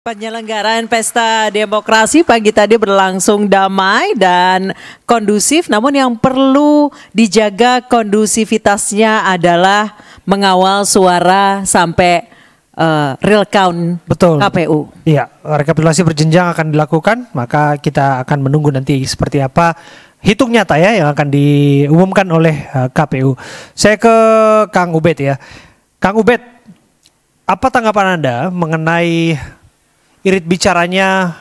Penyelenggaraan pesta demokrasi pagi tadi berlangsung damai dan kondusif, namun yang perlu dijaga kondusivitasnya adalah mengawal suara sampai uh, real count Betul. KPU. Iya, rekapitulasi berjenjang akan dilakukan, maka kita akan menunggu nanti seperti apa hitung nyata ya yang akan diumumkan oleh eh, KPU. Saya ke Kang Ubed ya. Kang Ubed, apa tanggapan Anda mengenai irit bicaranya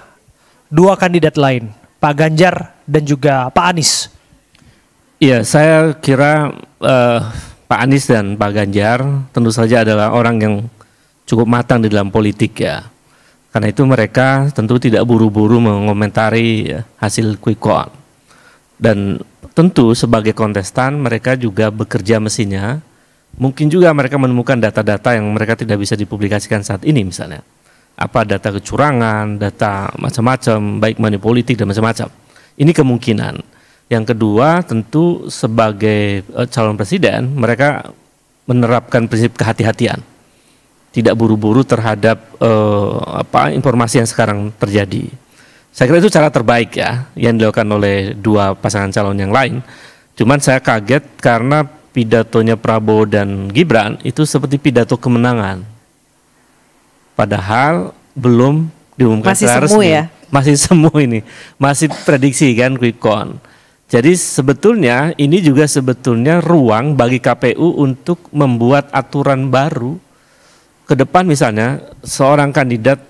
dua kandidat lain, Pak Ganjar dan juga Pak Anies. Iya, saya kira uh, Pak Anies dan Pak Ganjar tentu saja adalah orang yang cukup matang di dalam politik ya. Karena itu mereka tentu tidak buru-buru mengomentari ya, hasil quick count. Dan tentu sebagai kontestan mereka juga bekerja mesinnya. Mungkin juga mereka menemukan data-data yang mereka tidak bisa dipublikasikan saat ini misalnya apa data kecurangan, data macam-macam, baik money politik dan macam-macam. Ini kemungkinan. Yang kedua, tentu sebagai eh, calon presiden, mereka menerapkan prinsip kehati-hatian. Tidak buru-buru terhadap eh, apa informasi yang sekarang terjadi. Saya kira itu cara terbaik ya yang dilakukan oleh dua pasangan calon yang lain. Cuman saya kaget karena pidatonya Prabowo dan Gibran itu seperti pidato kemenangan padahal belum diumumkan masih secara resmi. Ya? Masih semu ini, masih prediksi kan quick count. Jadi sebetulnya ini juga sebetulnya ruang bagi KPU untuk membuat aturan baru ke depan misalnya seorang kandidat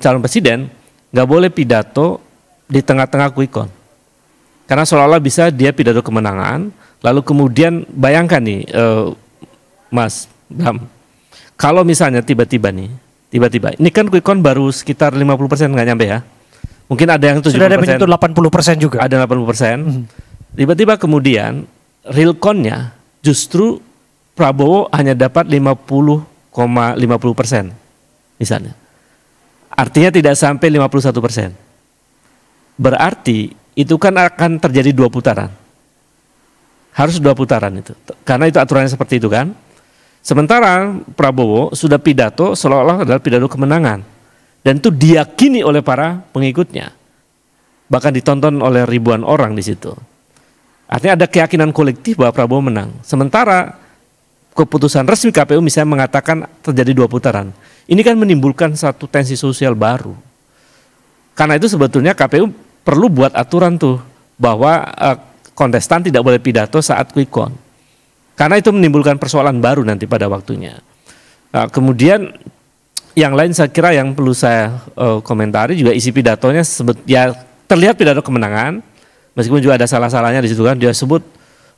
calon presiden nggak boleh pidato di tengah-tengah quick count. Karena seolah-olah bisa dia pidato kemenangan, lalu kemudian bayangkan nih uh, Mas Bram, kalau misalnya tiba-tiba nih tiba-tiba. Ini kan quick count baru sekitar 50% nggak nyampe ya. Mungkin ada yang 70%. Sudah ada puluh persen juga. Ada delapan puluh persen. Hmm. Tiba-tiba kemudian real count-nya justru Prabowo hanya dapat lima puluh persen misalnya. Artinya tidak sampai lima puluh satu persen. Berarti itu kan akan terjadi dua putaran. Harus dua putaran itu. Karena itu aturannya seperti itu kan. Sementara Prabowo sudah pidato seolah-olah adalah pidato kemenangan. Dan itu diyakini oleh para pengikutnya. Bahkan ditonton oleh ribuan orang di situ. Artinya ada keyakinan kolektif bahwa Prabowo menang. Sementara keputusan resmi KPU misalnya mengatakan terjadi dua putaran. Ini kan menimbulkan satu tensi sosial baru. Karena itu sebetulnya KPU perlu buat aturan tuh bahwa eh, kontestan tidak boleh pidato saat quick count. Karena itu menimbulkan persoalan baru nanti pada waktunya. Nah, kemudian yang lain saya kira yang perlu saya uh, komentari juga isi pidatonya sebut ya terlihat pidato kemenangan meskipun juga ada salah-salahnya di situ kan dia sebut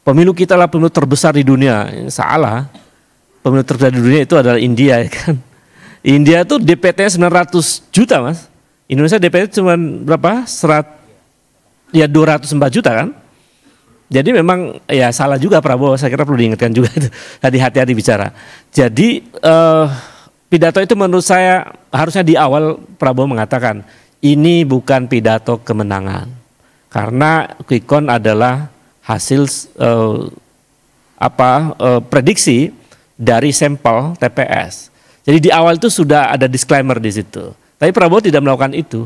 pemilu kita lah pemilu terbesar di dunia ini salah pemilu terbesar di dunia itu adalah India ya kan India tuh DPT-nya 900 juta mas Indonesia DPT cuma berapa serat ya 204 juta kan jadi memang ya salah juga Prabowo, saya kira perlu diingatkan juga itu. Tadi hati-hati bicara. Jadi eh, pidato itu menurut saya harusnya di awal Prabowo mengatakan ini bukan pidato kemenangan. Karena quick count adalah hasil eh, apa eh, prediksi dari sampel TPS. Jadi di awal itu sudah ada disclaimer di situ. Tapi Prabowo tidak melakukan itu.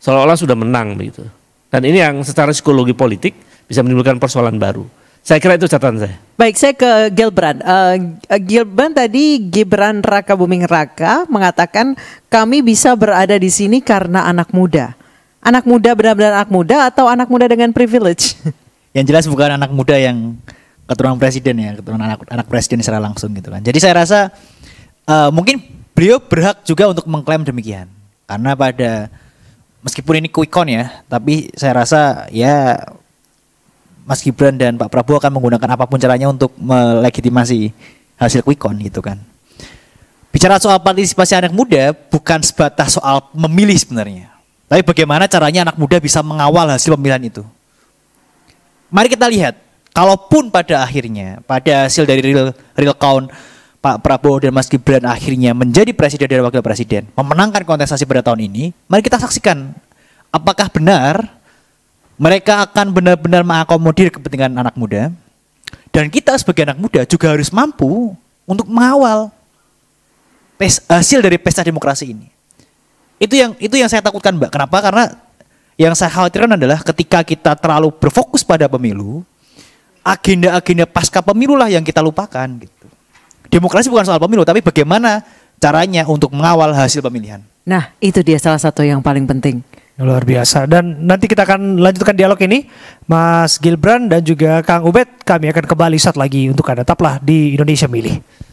Seolah-olah sudah menang begitu. Dan ini yang secara psikologi politik bisa menimbulkan persoalan baru. Saya kira itu catatan saya. Baik, saya ke Gilbran. Uh, eh, Gilbran tadi Gibran Raka Buming Raka mengatakan kami bisa berada di sini karena anak muda. Anak muda benar-benar anak muda atau anak muda dengan privilege? Yang jelas bukan anak muda yang keturunan presiden ya, keturunan anak anak presiden secara langsung gitu kan. Jadi saya rasa uh, mungkin beliau berhak juga untuk mengklaim demikian. Karena pada meskipun ini quick count ya, tapi saya rasa ya Mas Gibran dan Pak Prabowo akan menggunakan apapun caranya untuk melegitimasi hasil quick count gitu kan. Bicara soal partisipasi anak muda bukan sebatas soal memilih sebenarnya. Tapi bagaimana caranya anak muda bisa mengawal hasil pemilihan itu. Mari kita lihat, kalaupun pada akhirnya, pada hasil dari real, real count Pak Prabowo dan Mas Gibran akhirnya menjadi presiden dan wakil presiden, memenangkan kontestasi pada tahun ini, mari kita saksikan apakah benar mereka akan benar-benar mengakomodir kepentingan anak muda. Dan kita sebagai anak muda juga harus mampu untuk mengawal hasil dari pesta demokrasi ini. Itu yang itu yang saya takutkan, Mbak. Kenapa? Karena yang saya khawatirkan adalah ketika kita terlalu berfokus pada pemilu, agenda-agenda pasca pemilu lah yang kita lupakan gitu. Demokrasi bukan soal pemilu, tapi bagaimana caranya untuk mengawal hasil pemilihan. Nah, itu dia salah satu yang paling penting. Luar biasa. Dan nanti kita akan lanjutkan dialog ini. Mas Gilbran dan juga Kang Ubed, kami akan kembali saat lagi untuk Anda. Tetaplah di Indonesia Milih.